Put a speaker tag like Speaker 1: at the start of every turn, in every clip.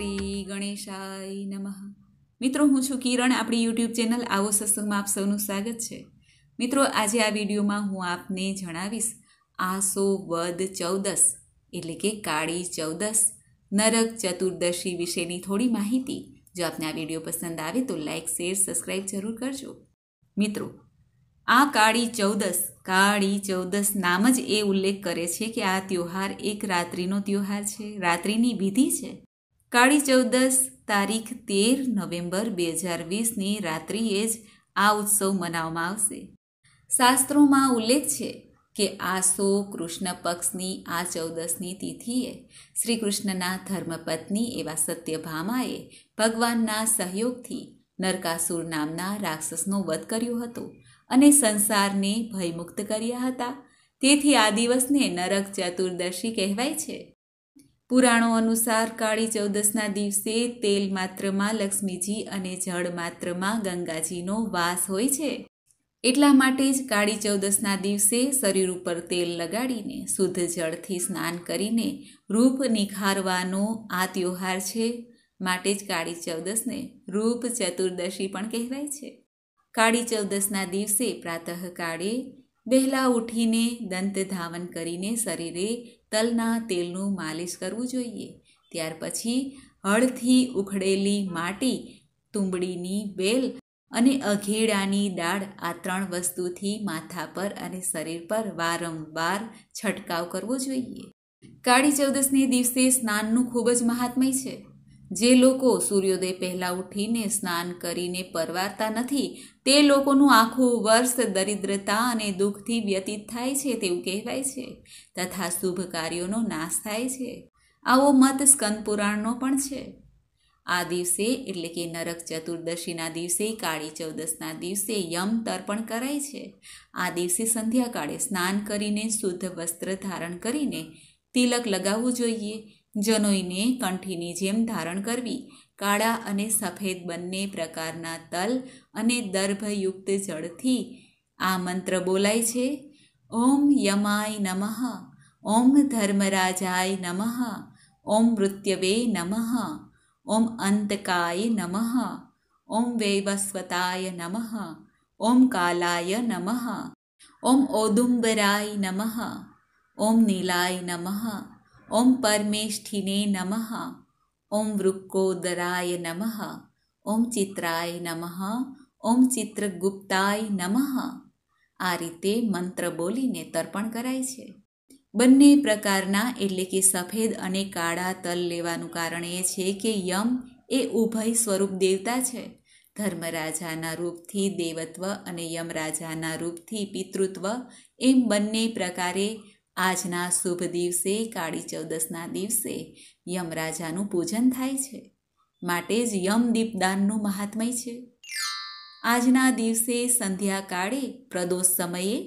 Speaker 1: શ્રી ગણેશાય નમઃ મિત્રો હું છું કિરણ આપણી યુટ્યુબ ચેનલ આવો સત્સંગમાં આપ સૌનું સ્વાગત છે મિત્રો આજે આ વિડીયોમાં હું આપને જણાવીશ આસો વદ ચૌદસ એટલે કે કાળી ચૌદસ નરક ચતુર્દશી વિશેની થોડી માહિતી જો આપને આ વિડીયો પસંદ આવે તો લાઇક શેર સબસ્ક્રાઈબ જરૂર કરજો મિત્રો આ કાળી ચૌદસ કાળી ચૌદસ નામ જ એ ઉલ્લેખ કરે છે કે આ ત્યોહાર એક રાત્રિનો ત્યોહાર છે રાત્રિની વિધિ છે કાળી ચૌદસ તારીખ તેર નવેમ્બર બે હજાર વીસની રાત્રિએ જ આ ઉત્સવ મનાવવામાં આવશે શાસ્ત્રોમાં ઉલ્લેખ છે કે આ આસો કૃષ્ણ પક્ષની આ ચૌદસની તિથિએ શ્રી કૃષ્ણના ધર્મપત્ની એવા સત્યભામાએ ભગવાનના સહયોગથી નરકાસુર નામના રાક્ષસનો વધ કર્યો હતો અને સંસારને ભયમુક્ત કર્યા હતા તેથી આ દિવસને નરક ચતુર્દશી કહેવાય છે પુરાણો અનુસાર કાળી ચૌદસના દિવસે તેલ માત્રમાં લક્ષ્મીજી અને જળ માત્રમાં ગંગાજીનો વાસ હોય છે એટલા માટે જ કાળી ચૌદસના દિવસે શરીર ઉપર તેલ લગાડીને શુદ્ધ જળથી સ્નાન કરીને રૂપ નિખારવાનો આ ત્યોહાર છે માટે જ કાળી ચૌદસને રૂપ ચતુર્દશી પણ કહેવાય છે કાળી ચૌદસના દિવસે પ્રાતઃકાળે વહેલા ઉઠીને દંત ધાવન કરીને શરીરે તલના તેલનું માલિશ કરવું જોઈએ ત્યાર પછી હળથી ઉખડેલી માટી તુંબડીની બેલ અને અઘેડાની દાળ આ ત્રણ વસ્તુથી માથા પર અને શરીર પર વારંવાર છંટકાવ કરવો જોઈએ કાળી ચૌદસને દિવસે સ્નાનનું ખૂબ જ મહાત્મય છે જે લોકો સૂર્યોદય પહેલાં ઉઠીને સ્નાન કરીને પરવારતા નથી તે લોકોનું આખું વર્ષ દરિદ્રતા અને દુઃખથી વ્યતીત થાય છે તેવું કહેવાય છે તથા શુભ કાર્યોનો નાશ થાય છે આવો મત સ્કંદ પુરાણનો પણ છે આ દિવસે એટલે કે નરક ચતુર્દશીના દિવસે કાળી ચૌદશના દિવસે યમ તર્પણ કરાય છે આ દિવસે સંધ્યાકાળે સ્નાન કરીને શુદ્ધ વસ્ત્ર ધારણ કરીને તિલક લગાવવું જોઈએ જનોઈને કંઠીની જેમ ધારણ કરવી કાળા અને સફેદ બંને પ્રકારના તલ અને દર્ભયુક્ત જળથી આ મંત્ર બોલાય છે ઓમ યમાય નમઃ ઓમ ધર્મરાજાય નમઃ ઓમ મૃત્યવે નમઃ ઓમ અંતકાય નમઃ ઓમ વૈવસ્વતાય નમઃ ઓમ કાલાય નમઃ ઓમ ઓદુંબરાય નમઃ ઓમ નીલાય નમઃ ઓમ પરમેષ્ઠિને નમઃ ઓમ વૃક્કોદરાય નમઃ ઓમ ચિત્રાય નમઃ ઓમ ચિત્રગુપ્તાય નમઃ આ રીતે મંત્ર બોલીને તર્પણ કરાય છે બંને પ્રકારના એટલે કે સફેદ અને કાળા તલ લેવાનું કારણ એ છે કે યમ એ ઉભય સ્વરૂપ દેવતા છે ધર્મરાજાના રૂપથી દેવત્વ અને યમરાજાના રૂપથી પિતૃત્વ એમ બંને પ્રકારે આજના શુભ દિવસે કાળી ચૌદસના દિવસે યમરાજાનું પૂજન થાય છે માટે જ યમ દીપદાનનું મહાત્મય છે આજના દિવસે સંધ્યાકાળે પ્રદોષ સમયે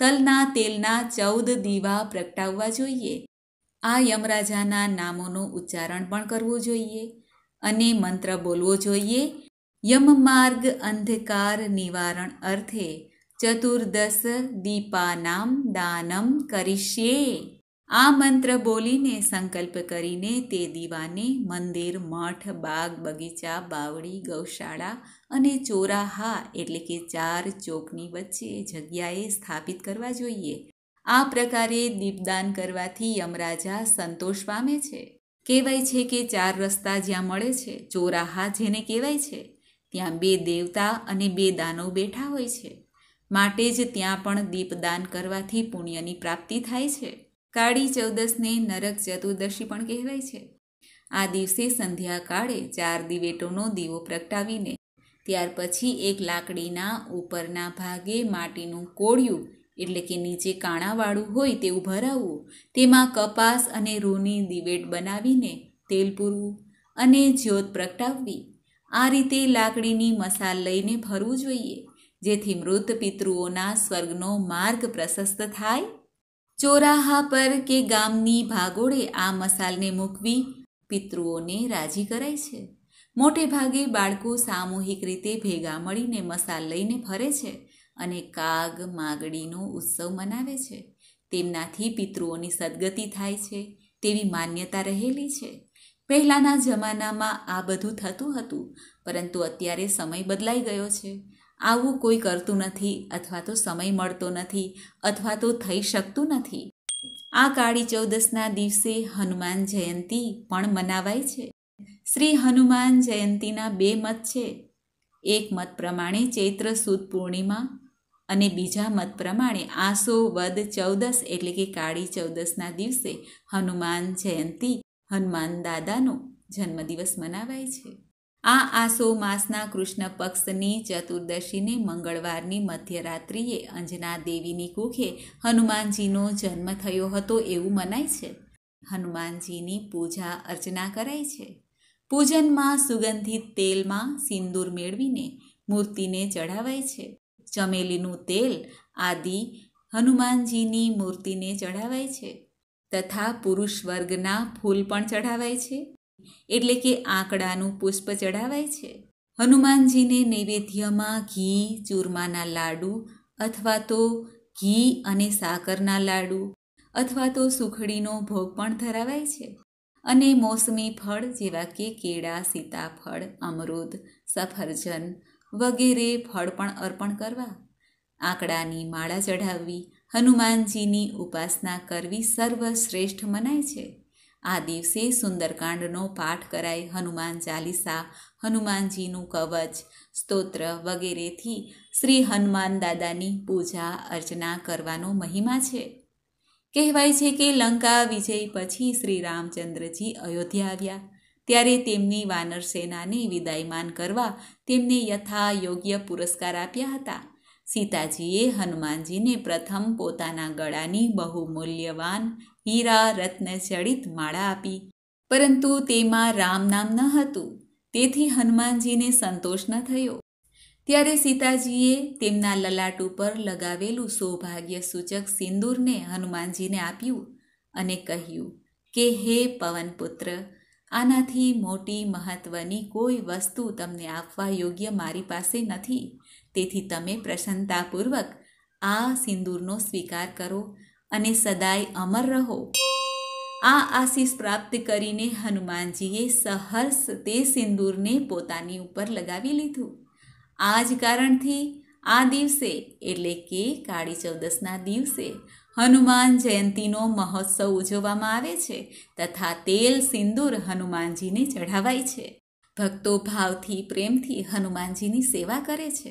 Speaker 1: તલના તેલના ચૌદ દીવા પ્રગટાવવા જોઈએ આ યમરાજાના નામોનું ઉચ્ચારણ પણ કરવું જોઈએ અને મંત્ર બોલવો જોઈએ યમ માર્ગ અંધકાર નિવારણ અર્થે ચતુર્દશ દીપાનામ દાનમ કરીશ્યે આ મંત્ર બોલીને સંકલ્પ કરીને તે દીવાને મંદિર મઠ બાગ બગીચા બાવડી ગૌશાળા અને ચોરાહા એટલે કે ચાર ચોકની વચ્ચે જગ્યાએ સ્થાપિત કરવા જોઈએ આ પ્રકારે દીપદાન કરવાથી યમરાજા સંતોષ પામે છે કહેવાય છે કે ચાર રસ્તા જ્યાં મળે છે ચોરાહા જેને કહેવાય છે ત્યાં બે દેવતા અને બે દાનવ બેઠા હોય છે માટે જ ત્યાં પણ દીપદાન કરવાથી પુણ્યની પ્રાપ્તિ થાય છે કાળી ચૌદસને નરક ચતુર્દશી પણ કહેવાય છે આ દિવસે સંધ્યા કાળે ચાર દિવેટોનો દીવો પ્રગટાવીને ત્યાર પછી એક લાકડીના ઉપરના ભાગે માટીનું કોળિયું એટલે કે નીચે કાણાવાળું હોય તેવું ભરાવવું તેમાં કપાસ અને રૂની દિવેટ બનાવીને તેલ પૂરવું અને જ્યોત પ્રગટાવવી આ રીતે લાકડીની મસાલ લઈને ભરવું જોઈએ જેથી મૃત પિતૃઓના સ્વર્ગનો માર્ગ પ્રશસ્ત થાય ચોરાહા પર કે ગામની ભાગોળે આ મસાલને મૂકવી પિતૃઓને રાજી કરાય છે મોટે ભાગે બાળકો સામૂહિક રીતે ભેગા મળીને મસાલ લઈને ફરે છે અને કાગ માગડીનો ઉત્સવ મનાવે છે તેમનાથી પિતૃઓની સદગતિ થાય છે તેવી માન્યતા રહેલી છે પહેલાંના જમાનામાં આ બધું થતું હતું પરંતુ અત્યારે સમય બદલાઈ ગયો છે આવું કોઈ કરતું નથી અથવા તો સમય મળતો નથી અથવા તો થઈ શકતું નથી આ કાળી ચૌદસના દિવસે હનુમાન જયંતી પણ મનાવાય છે શ્રી હનુમાન જયંતીના બે મત છે એક મત પ્રમાણે ચૈત્ર સુદ પૂર્ણિમા અને બીજા મત પ્રમાણે આસો વદ ચૌદસ એટલે કે કાળી ચૌદસના દિવસે હનુમાન જયંતી હનુમાન દાદાનો જન્મદિવસ મનાવાય છે આ આસો માસના કૃષ્ણ પક્ષની ચતુર્દશીને મંગળવારની મધ્યરાત્રિએ અંજના દેવીની કુખે હનુમાનજીનો જન્મ થયો હતો એવું મનાય છે હનુમાનજીની પૂજા અર્ચના કરાય છે પૂજનમાં સુગંધિત તેલમાં સિંદૂર મેળવીને મૂર્તિને ચઢાવાય છે ચમેલીનું તેલ આદિ હનુમાનજીની મૂર્તિને ચઢાવાય છે તથા પુરુષ વર્ગના ફૂલ પણ ચઢાવાય છે એટલે કે આંકડાનું પુષ્પ ચઢાવાય છે હનુમાનજીને નૈવેદ્યમાં ઘી ચૂરમાના લાડુ અથવા તો ઘી અને સાકરના લાડુ અથવા તો સુખડીનો ભોગ પણ ધરાવાય છે અને મોસમી ફળ જેવા કે કેળા સીતાફળ અમૃત સફરજન વગેરે ફળ પણ અર્પણ કરવા આંકડાની માળા ચઢાવવી હનુમાનજીની ઉપાસના કરવી સર્વશ્રેષ્ઠ મનાય છે આ દિવસે સુંદરકાંડનો પાઠ કરાય હનુમાન ચાલીસા હનુમાનજીનું કવચ સ્તોત્ર વગેરેથી શ્રી હનુમાન દાદાની પૂજા અર્ચના કરવાનો મહિમા છે કહેવાય છે કે લંકા વિજય પછી શ્રી રામચંદ્રજી અયોધ્યા આવ્યા ત્યારે તેમની વાનર સેનાને વિદાયમાન કરવા તેમને યથા યોગ્ય પુરસ્કાર આપ્યા હતા સીતાજીએ હનુમાનજીને પ્રથમ પોતાના ગળાની બહુમૂલ્યવાન હીરા રત્ન જડિત માળા આપી પરંતુ તેમાં રામ નામ ન હતું તેથી હનુમાનજીને સંતોષ ન થયો ત્યારે સીતાજીએ તેમના લલાટ ઉપર લગાવેલું સૌભાગ્ય સૂચક સિંદૂરને હનુમાનજીને આપ્યું અને કહ્યું કે હે પવનપુત્ર આનાથી મોટી મહત્વની કોઈ વસ્તુ તમને આપવા યોગ્ય મારી પાસે નથી તેથી તમે પ્રસન્નતાપૂર્વક આ સિંદૂરનો સ્વીકાર કરો અને સદાય અમર રહો આ આશીષ પ્રાપ્ત કરીને હનુમાનજીએ સહર્ષ તે સિંદૂરને પોતાની ઉપર લગાવી લીધું આ જ કારણથી આ દિવસે એટલે કે કાળી ચૌદસના દિવસે હનુમાન જયંતીનો મહોત્સવ ઉજવવામાં આવે છે તથા તેલ સિંદૂર હનુમાનજીને ચઢાવાય છે ભક્તો ભાવથી પ્રેમથી હનુમાનજીની સેવા કરે છે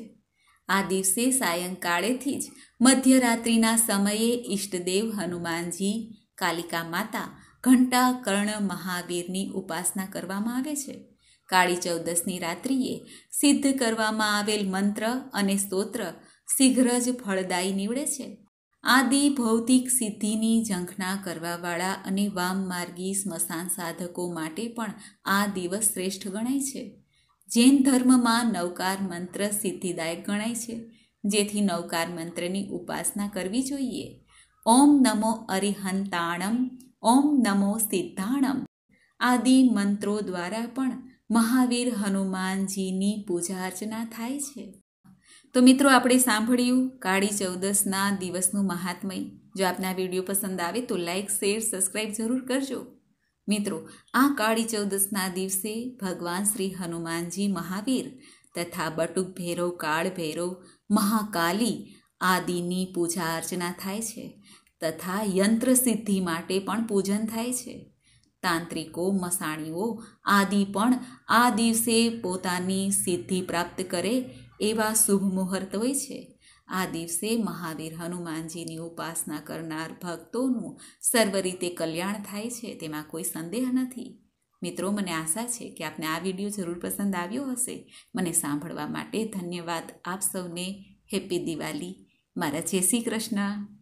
Speaker 1: આ દિવસે સાયંકાળેથી જ મધ્યરાત્રિના સમયે ઈષ્ટદેવ હનુમાનજી કાલિકા માતા ઘંટા કર્ણ મહાવીરની ઉપાસના કરવામાં આવે છે કાળી ચૌદસની રાત્રિએ સિદ્ધ કરવામાં આવેલ મંત્ર અને સ્તોત્ર શીઘ્ર જ ફળદાયી નીવડે છે આદિ ભૌતિક સિદ્ધિની ઝંખના કરવાવાળા અને વામ માર્ગી સ્મશાન સાધકો માટે પણ આ દિવસ શ્રેષ્ઠ ગણાય છે જૈન ધર્મમાં નવકાર મંત્ર સિદ્ધિદાયક ગણાય છે જેથી નવકાર મંત્રની ઉપાસના કરવી જોઈએ ઓમ નમો અરિહંતાણમ ઓમ નમો સિદ્ધાણમ આદિ મંત્રો દ્વારા પણ મહાવીર હનુમાનજીની પૂજા અર્ચના થાય છે તો મિત્રો આપણે સાંભળ્યું કાળી ચૌદસના દિવસનું મહાત્મય જો આપના વિડીયો પસંદ આવે તો લાઇક શેર સબસ્ક્રાઈબ જરૂર કરજો મિત્રો આ કાળી ચૌદસના દિવસે ભગવાન શ્રી હનુમાનજી મહાવીર તથા બટુક ભૈરવ કાળ ભૈરવ મહાકાલી આદિની પૂજા અર્ચના થાય છે તથા યંત્ર સિદ્ધિ માટે પણ પૂજન થાય છે તાંત્રિકો મસાણીઓ આદિ પણ આ દિવસે પોતાની સિદ્ધિ પ્રાપ્ત કરે એવા શુભ મુહૂર્ત હોય છે આ દિવસે મહાવીર હનુમાનજીની ઉપાસના કરનાર ભક્તોનું સર્વ રીતે કલ્યાણ થાય છે તેમાં કોઈ સંદેહ નથી મિત્રો મને આશા છે કે આપને આ વિડીયો જરૂર પસંદ આવ્યો હશે મને સાંભળવા માટે ધન્યવાદ આપ સૌને હેપી દિવાળી મારા જય શ્રી કૃષ્ણ